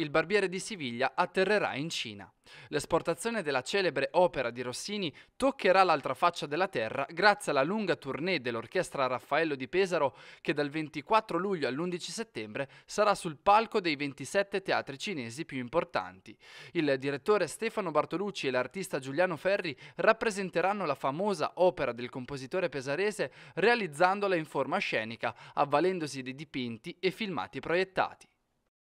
il barbiere di Siviglia atterrerà in Cina. L'esportazione della celebre opera di Rossini toccherà l'altra faccia della terra grazie alla lunga tournée dell'orchestra Raffaello di Pesaro che dal 24 luglio all'11 settembre sarà sul palco dei 27 teatri cinesi più importanti. Il direttore Stefano Bartolucci e l'artista Giuliano Ferri rappresenteranno la famosa opera del compositore pesarese realizzandola in forma scenica, avvalendosi di dipinti e filmati proiettati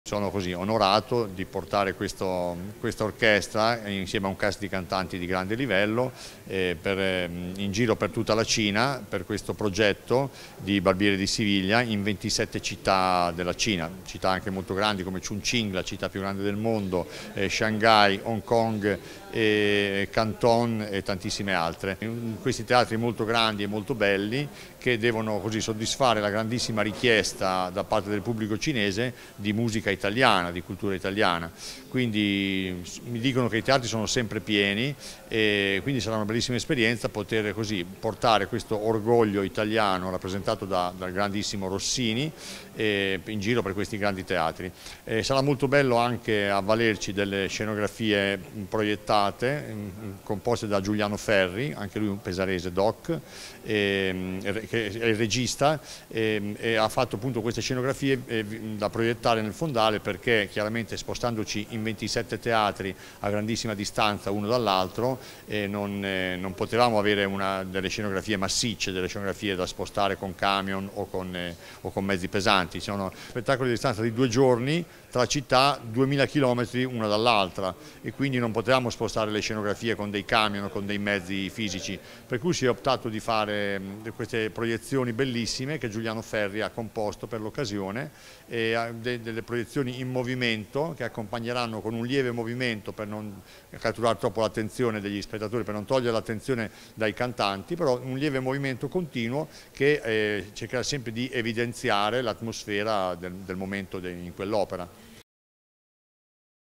sono così onorato di portare questo, questa orchestra insieme a un cast di cantanti di grande livello eh, per, ehm, in giro per tutta la Cina per questo progetto di Barbiere di Siviglia in 27 città della Cina, città anche molto grandi come Chongqing, la città più grande del mondo, eh, Shanghai, Hong Kong e Canton e tantissime altre. questi teatri molto grandi e molto belli che devono così soddisfare la grandissima richiesta da parte del pubblico cinese di musica italiana, di cultura italiana. Quindi mi dicono che i teatri sono sempre pieni e quindi sarà una bellissima esperienza poter così portare questo orgoglio italiano rappresentato da, dal grandissimo Rossini eh, in giro per questi grandi teatri. Eh, sarà molto bello anche avvalerci delle scenografie proiettate testate, composte da Giuliano Ferri, anche lui un pesarese doc, ehm, e, che è il regista, e, ehm, e ha fatto appunto queste scenografie eh, da proiettare nel fondale perché chiaramente spostandoci in 27 teatri a grandissima distanza uno dall'altro eh, non, eh, non, potevamo avere una, delle scenografie massicce, delle scenografie da spostare con camion o con, o con mezzi pesanti, sono spettacoli di distanza di due giorni tra città 2000 km una dall'altra e quindi non potevamo spostare spostare le scenografie con dei camion o con dei mezzi fisici, per cui si è optato di fare queste proiezioni bellissime che Giuliano Ferri ha composto per l'occasione, delle proiezioni in movimento che accompagneranno con un lieve movimento per non catturare troppo l'attenzione degli spettatori, per non togliere l'attenzione dai cantanti, però un lieve movimento continuo che eh, cercherà sempre di evidenziare l'atmosfera del momento in quell'opera.